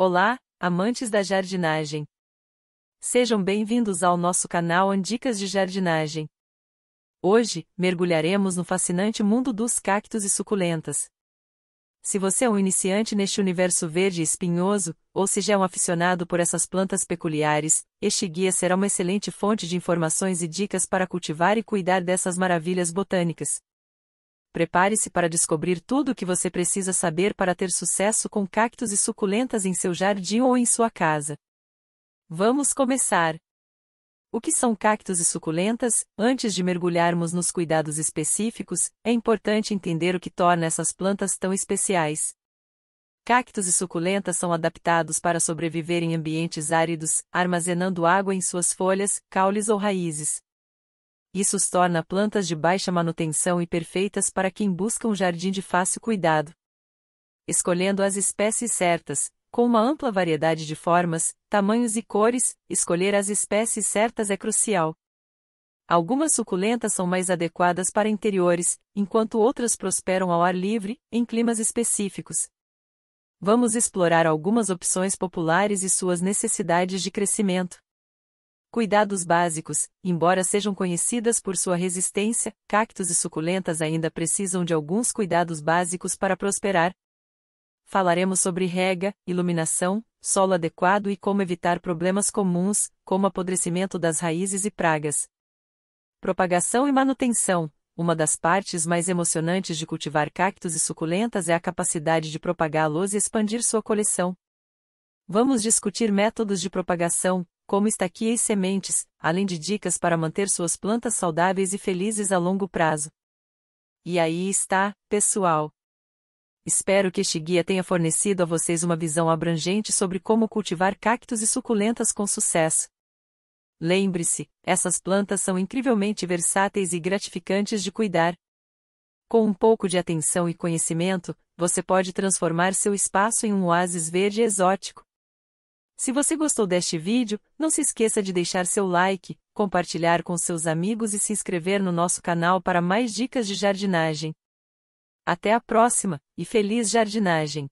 Olá, amantes da jardinagem! Sejam bem-vindos ao nosso canal Andicas de Jardinagem. Hoje, mergulharemos no fascinante mundo dos cactos e suculentas. Se você é um iniciante neste universo verde e espinhoso, ou se já é um aficionado por essas plantas peculiares, este guia será uma excelente fonte de informações e dicas para cultivar e cuidar dessas maravilhas botânicas. Prepare-se para descobrir tudo o que você precisa saber para ter sucesso com cactos e suculentas em seu jardim ou em sua casa. Vamos começar! O que são cactos e suculentas? Antes de mergulharmos nos cuidados específicos, é importante entender o que torna essas plantas tão especiais. Cactos e suculentas são adaptados para sobreviver em ambientes áridos, armazenando água em suas folhas, caules ou raízes. Isso os torna plantas de baixa manutenção e perfeitas para quem busca um jardim de fácil cuidado. Escolhendo as espécies certas, com uma ampla variedade de formas, tamanhos e cores, escolher as espécies certas é crucial. Algumas suculentas são mais adequadas para interiores, enquanto outras prosperam ao ar livre, em climas específicos. Vamos explorar algumas opções populares e suas necessidades de crescimento. Cuidados básicos, embora sejam conhecidas por sua resistência, cactos e suculentas ainda precisam de alguns cuidados básicos para prosperar. Falaremos sobre rega, iluminação, solo adequado e como evitar problemas comuns, como apodrecimento das raízes e pragas. Propagação e manutenção. Uma das partes mais emocionantes de cultivar cactos e suculentas é a capacidade de propagá-los e expandir sua coleção. Vamos discutir métodos de propagação, como estaquias e sementes, além de dicas para manter suas plantas saudáveis e felizes a longo prazo. E aí está, pessoal! Espero que este guia tenha fornecido a vocês uma visão abrangente sobre como cultivar cactos e suculentas com sucesso. Lembre-se, essas plantas são incrivelmente versáteis e gratificantes de cuidar. Com um pouco de atenção e conhecimento, você pode transformar seu espaço em um oásis verde exótico. Se você gostou deste vídeo, não se esqueça de deixar seu like, compartilhar com seus amigos e se inscrever no nosso canal para mais dicas de jardinagem. Até a próxima, e feliz jardinagem!